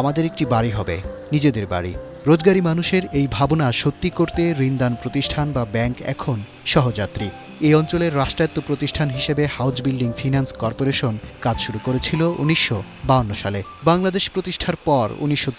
আমাদের একটি বাড়ি হবে নিজেদের বাড়ি রোজগারি মানুষের এই ভাবনা সত্যি করতে ঋণদান প্রতিষ্ঠান বা ব্যাংক এখন সহযাত্রী এই অঞ্চলের রাষ্ট্রায়ত্ত প্রতিষ্ঠান হিসেবে হাউস বিল্ডিং ফিনান্স কর্পোরেশন কাজ শুরু করেছিল উনিশশো সালে বাংলাদেশ প্রতিষ্ঠার পর উনিশশো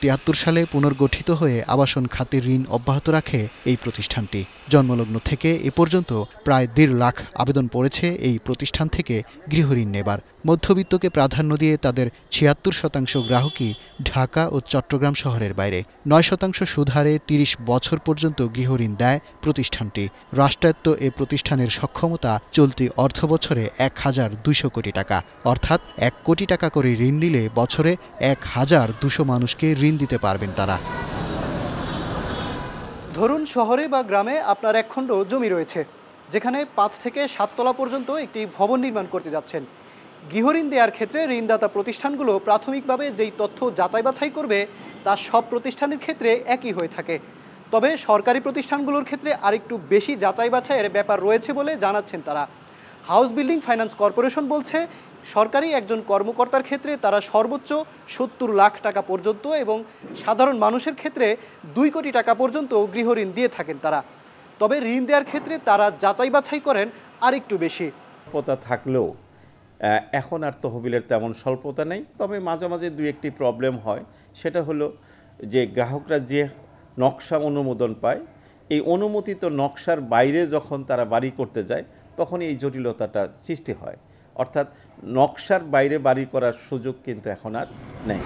সালে পুনর্গঠিত হয়ে আবাসন খাতের ঋণ অব্যাহত রাখে এই প্রতিষ্ঠানটি জন্মলগ্ন থেকে এ পর্যন্ত প্রায় দেড় লাখ আবেদন পড়েছে এই প্রতিষ্ঠান থেকে গৃহঋণ নেবার মধ্যবিত্তকে প্রাধান্য দিয়ে তাদের ছিয়াত্তর শতাংশ গ্রাহকই ঢাকা ও চট্টগ্রাম শহরের বাইরে নয় শতাংশ সুধারে তিরিশ বছর পর্যন্ত গৃহঋণ দেয় প্রতিষ্ঠানটি রাষ্ট্রায়ত্ত এ প্রতিষ্ঠানের সক্ষমতা চলতি অর্থ বছরে এক হাজার দুশো কোটি টাকা অর্থাৎ এক কোটি টাকা করে ঋণ নিলে বছরে এক হাজার দুশো মানুষকে ঋণ দিতে পারবেন তারা ধরুন শহরে বা গ্রামে আপনার এক খণ্ড জমি রয়েছে যেখানে পাঁচ থেকে সাততলা পর্যন্ত একটি ভবন নির্মাণ করতে যাচ্ছেন গৃহঋণ দেওয়ার ক্ষেত্রে ঋণদাতা প্রতিষ্ঠানগুলো প্রাথমিকভাবে যেই তথ্য যাচাই বাছাই করবে তা সব প্রতিষ্ঠানের ক্ষেত্রে একই হয়ে থাকে তবে সরকারি প্রতিষ্ঠানগুলোর ক্ষেত্রে আরেকটু বেশি যাচাই বাছাইয়ের ব্যাপার রয়েছে বলে জানাচ্ছেন তারা হাউস বিল্ডিং ফাইন্যান্স কর্পোরেশন বলছে সরকারি একজন কর্মকর্তার ক্ষেত্রে তারা সর্বোচ্চ সত্তর লাখ টাকা পর্যন্ত এবং সাধারণ মানুষের ক্ষেত্রে দুই কোটি টাকা পর্যন্ত গৃহঋণ দিয়ে থাকেন তারা তবে ঋণ দেওয়ার ক্ষেত্রে তারা যাচাই বাছাই করেন আরেকটু বেশি পতা থাকলেও এখন আর তহবিলের তেমন স্বল্পতা নেই তবে মাঝে মাঝে দু একটি প্রবলেম হয় সেটা হলো যে গ্রাহকরা যে নকশা অনুমোদন পায় এই অনুমোদিত নকশার বাইরে যখন তারা বাড়ি করতে যায় তখন এই জটিলতাটা সৃষ্টি হয় অর্থাৎ নকশার বাইরে বাড়ি করার সুযোগ কিন্তু এখন আর নেই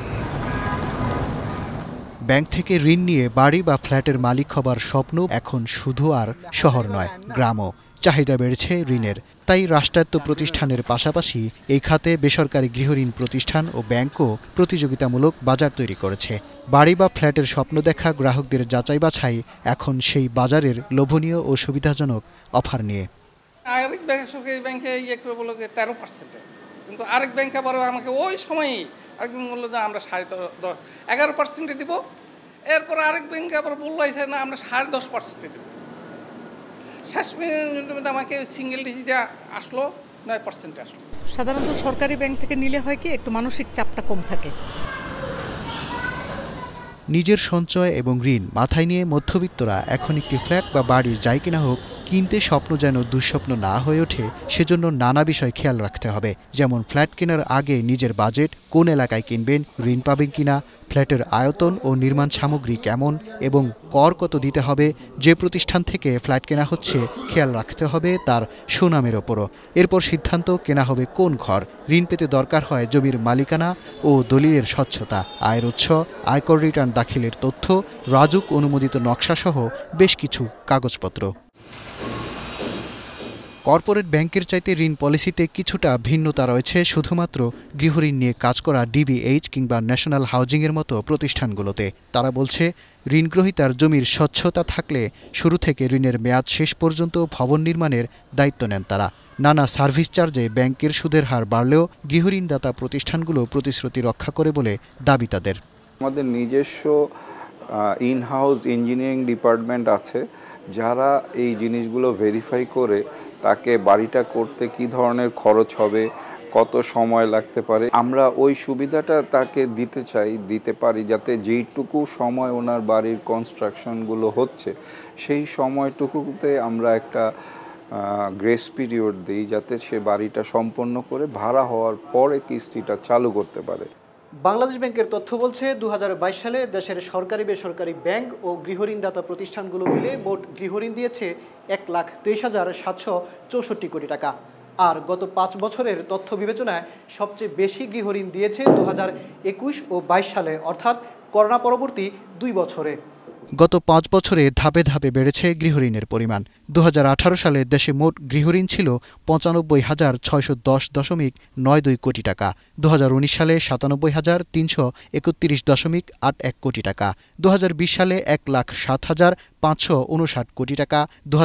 ব্যাংক থেকে ঋণ নিয়ে বাড়ি বা ফ্ল্যাটের মালিক হবার স্বপ্ন এখন শুধু আর শহর নয় গ্রামও চাহিদা বেড়েছে ঋণের তাই রাষ্ট্রায়ত্ত প্রতিষ্ঠানের পাশাপাশি এই খাতে বেসরকারি গৃহঋণ প্রতিষ্ঠান ও ব্যাংকও প্রতিযোগিতামূলক বাজার তৈরি করেছে বাড়ি বা ফ্ল্যাটের স্বপ্ন দেখা গ্রাহকদের যাচাই বাছাই এখন সেই বাজারের লোভনীয় ও সুবিধাজনক অফার নিয়ে আরেক ব্যাংক সরকারি ব্যাংকে ইয়ে করে তেরো পার্সেন্টে কিন্তু আরেক ব্যাংকে আবার আমাকে ওই সময়ই আরেক মূল্য যে আমরা সাড়ে দশ এগারো পার্সেন্টে দিব এরপর আরেক ব্যাংকে আবার বললো এসে না আমরা সাড়ে দশ পার্সেন্টে দিব শেষ মিনিট আমাকে সিঙ্গেল ডিজিটে আসলো নয় পার্সেন্টে আসলো সাধারণত সরকারি ব্যাংক থেকে নিলে হয় কি একটু মানসিক চাপটা কম থাকে নিজের সঞ্চয় এবং ঋণ মাথায় নিয়ে মধ্যবিত্তরা এখন একটি ফ্ল্যাট বা বাড়ির যাই কিনা হোক কিনতে স্বপ্ন যেন দুঃস্বপ্ন না হয়ে ওঠে সেজন্য নানা বিষয় খেয়াল রাখতে হবে যেমন ফ্ল্যাট কেনার আগে নিজের বাজেট কোন এলাকায় কিনবেন ঋণ পাবেন কিনা ফ্ল্যাটের আয়তন ও নির্মাণ সামগ্রী কেমন এবং কর কত দিতে হবে যে প্রতিষ্ঠান থেকে ফ্ল্যাট কেনা হচ্ছে খেয়াল রাখতে হবে তার সুনামের ওপরও এরপর সিদ্ধান্ত কেনা হবে কোন ঘর ঋণ পেতে দরকার হয় জমির মালিকানা ও দলিলের স্বচ্ছতা আয়ের উৎস আয়কর রিটার্ন দাখিলের তথ্য রাজুক অনুমোদিত নকশাসহ বেশ কিছু কাগজপত্র কর্পোরেট ব্যাংকের চাইতে ঋণ পলিসিতে কিছুটা ভিন্নতা রয়েছে শুধুমাত্র গৃহঋণ নিয়ে কাজ করা ডিবিএইচ কিংবা ন্যাশনাল হাউজিংয়ের মতো প্রতিষ্ঠানগুলোতে তারা বলছে ঋণগ্রহীতার জমির স্বচ্ছতা থাকলে শুরু থেকে ঋণের মেয়াদ শেষ পর্যন্ত ভবন নির্মাণের দায়িত্ব নেন তারা নানা সার্ভিস চার্জে ব্যাংকের সুদের হার বাড়লেও গৃহঋণদাতা প্রতিষ্ঠানগুলো প্রতিশ্রুতি রক্ষা করে বলে দাবি তাদের আমাদের নিজস্ব ইনহাউস ইঞ্জিনিয়ারিং ডিপার্টমেন্ট আছে যারা এই জিনিসগুলো ভেরিফাই করে তাকে বাড়িটা করতে কি ধরনের খরচ হবে কত সময় লাগতে পারে আমরা ওই সুবিধাটা তাকে দিতে চাই দিতে পারি যাতে যেইটুকু সময় ওনার বাড়ির কনস্ট্রাকশনগুলো হচ্ছে সেই সময়টুকুতে আমরা একটা গ্রেস পিরিয়ড দিই যাতে সে বাড়িটা সম্পন্ন করে ভাড়া হওয়ার পরে কিস্তিটা চালু করতে পারে বাংলাদেশ ব্যাংকের তথ্য বলছে দু সালে দেশের সরকারি বেসরকারি ব্যাংক ও গৃহঋণদাতা প্রতিষ্ঠানগুলো মিলে মোট গৃহঋণ দিয়েছে এক লাখ তেইশ হাজার সাতশো চৌষট্টি কোটি টাকা আর গত পাঁচ বছরের তথ্য বিবেচনায় সবচেয়ে বেশি গৃহঋণ দিয়েছে দু একুশ ও বাইশ সালে অর্থাৎ করোনা পরবর্তী দুই বছরে গত পাঁচ বছরে ধাপে ধাপে বেড়েছে গৃহঋণের পরিমাণ দু সালে দেশে মোট গৃহঋণ ছিল পঁচানব্বই হাজার ছয়শো দশ দশমিক নয় দুই কোটি টাকা দু সালে সাতানব্বই হাজার তিনশো একত্রিশ দশমিক আট এক কোটি টাকা দু সালে এক লাখ সাত হাজার পাঁচশো উনষাট কোটি টাকা দু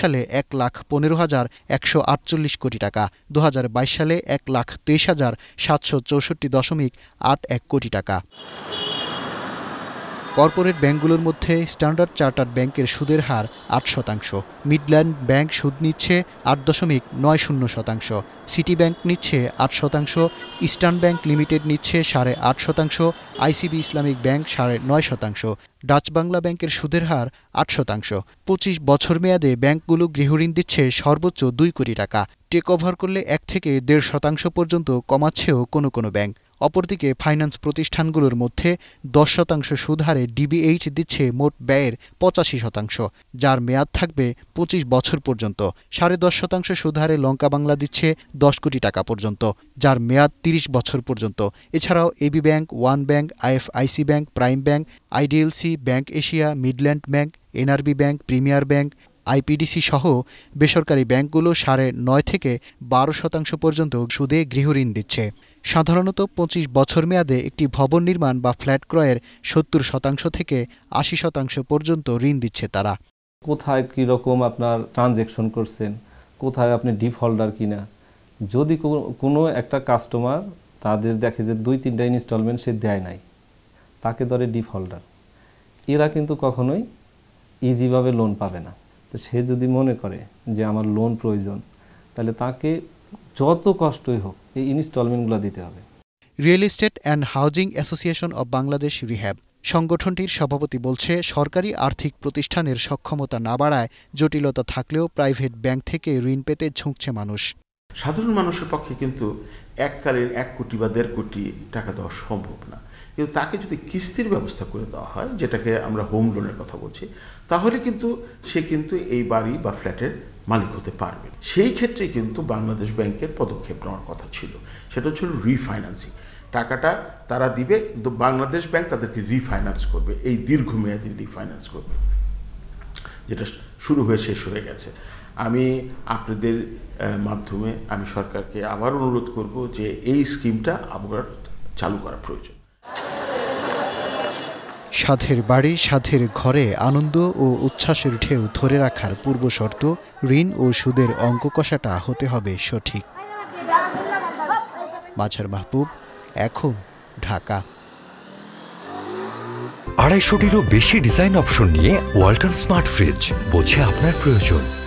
সালে এক লাখ পনেরো হাজার একশো আটচল্লিশ কোটি টাকা দু সালে এক লাখ তেইশ হাজার সাতশো চৌষট্টি দশমিক আট এক কোটি টাকা কর্পোরেট ব্যাংকগুলোর মধ্যে স্ট্যান্ডার্ড চার্টার ব্যাংকের সুদের হার আট শতাংশ মিডল্যান্ড ব্যাংক সুদ নিচ্ছে আট দশমিক নয় শূন্য শতাংশ সিটি ব্যাংক নিচ্ছে আট শতাংশ ইস্টার্ন ব্যাংক লিমিটেড নিচ্ছে সাড়ে আট শতাংশ আইসিবি ইসলামিক ব্যাংক সাড়ে নয় শতাংশ ডাচ বাংলা ব্যাংকের সুদের হার আট শতাংশ পঁচিশ বছর মেয়াদে ব্যাংকগুলো গৃহঋণ দিচ্ছে সর্বোচ্চ দুই কোটি টাকা টেক ওভার করলে এক থেকে দেড় শতাংশ পর্যন্ত কমাচ্ছেও কোনো কোনো ব্যাংক অপরদিকে ফাইন্যান্স প্রতিষ্ঠানগুলোর মধ্যে দশ শতাংশ সুধারে ডিবিএইচ দিচ্ছে মোট ব্যয়ের পঁচাশি শতাংশ যার মেয়াদ থাকবে পঁচিশ বছর পর্যন্ত সাড়ে দশ শতাংশ সুধারে লঙ্কা বাংলা দিচ্ছে দশ কোটি টাকা পর্যন্ত যার মেয়াদ তিরিশ বছর পর্যন্ত এছাড়াও AB bank one bank IFIC bank prime bank IDLC bank এশিয়া Midland bank NRB bank premier bank IPDC সহ বেসরকারি ব্যাংকগুলো সাড়ে নয় থেকে বারো শতাংশ পর্যন্ত সুদে গৃহঋণ দিচ্ছে সাধারণত ২৫ বছর মেয়াদে একটি ভবন নির্মাণ বা ফ্ল্যাট ক্রয়ের সত্তর শতাংশ থেকে আশি শতাংশ পর্যন্ত ঋণ দিচ্ছে তারা কোথায় কীরকম আপনার ট্রানজেকশন করছেন কোথায় আপনি ডিফল্টার কিনা যদি কোনো একটা কাস্টমার তাদের দেখে যে দুই তিনটা ইনস্টলমেন্ট সে দেয় নাই তাকে ধরে ডিফল্টার এরা কিন্তু কখনোই ইজিভাবে লোন পাবে না তো সে যদি মনে করে যে আমার লোন প্রয়োজন তাহলে তাকে যত কষ্টই হোক এই ইনস্টলমেন্টগুলো দিতে হবে real estate and housing association of Bangladesh REHAB সংগঠনটির সভাপতি বলছে সরকারি আর্থিক প্রতিষ্ঠানের সক্ষমতা না বাড়ায় জটিলতা থাকলেও প্রাইভেট ব্যাংক থেকে ঋণ পেতে ঝুঁকছে মানুষ সাধারণ মানুষের পক্ষে কিন্তু এককালীন এক কোটি বা দেড় কোটি টাকা দেওয়া সম্ভব না কিন্তু তাকে যদি কিস্তির ব্যবস্থা করে দেওয়া হয় যেটাকে আমরা হোম লোনের কথা বলছি তাহলে কিন্তু সে কিন্তু এই বাড়ি বা ফ্ল্যাটের মালিক হতে পারবে সেই ক্ষেত্রে কিন্তু বাংলাদেশ ব্যাংকের পদক্ষেপ নেওয়ার কথা ছিল সেটা ছিল রিফাইন্যান্সিং টাকাটা তারা দিবে কিন্তু বাংলাদেশ ব্যাংক তাদেরকে রিফাইন্যান্স করবে এই দীর্ঘমেয়াদী রিফাইন্যান্স করবে যেটা শুরু হয়ে শেষ হয়ে গেছে আমি আপনাদের মাধ্যমে আমি সরকারকে আবার অনুরোধ করব যে এই স্কিমটা আবার চালু করা প্রয়োজন সাধের বাড়ি সাধের ঘরে আনন্দ ও উচ্ছ্বাসের ঢেউ ধরে রাখার পূর্ব শর্ত ঋণ ও সুদের অঙ্ক কষাটা হতে হবে সঠিক মাছার মাহবুব এখন ঢাকা আড়াইশোটিরও বেশি ডিজাইন অপশন নিয়ে ওয়াল্টন স্মার্ট ফ্রিজ বোঝে আপনার প্রয়োজন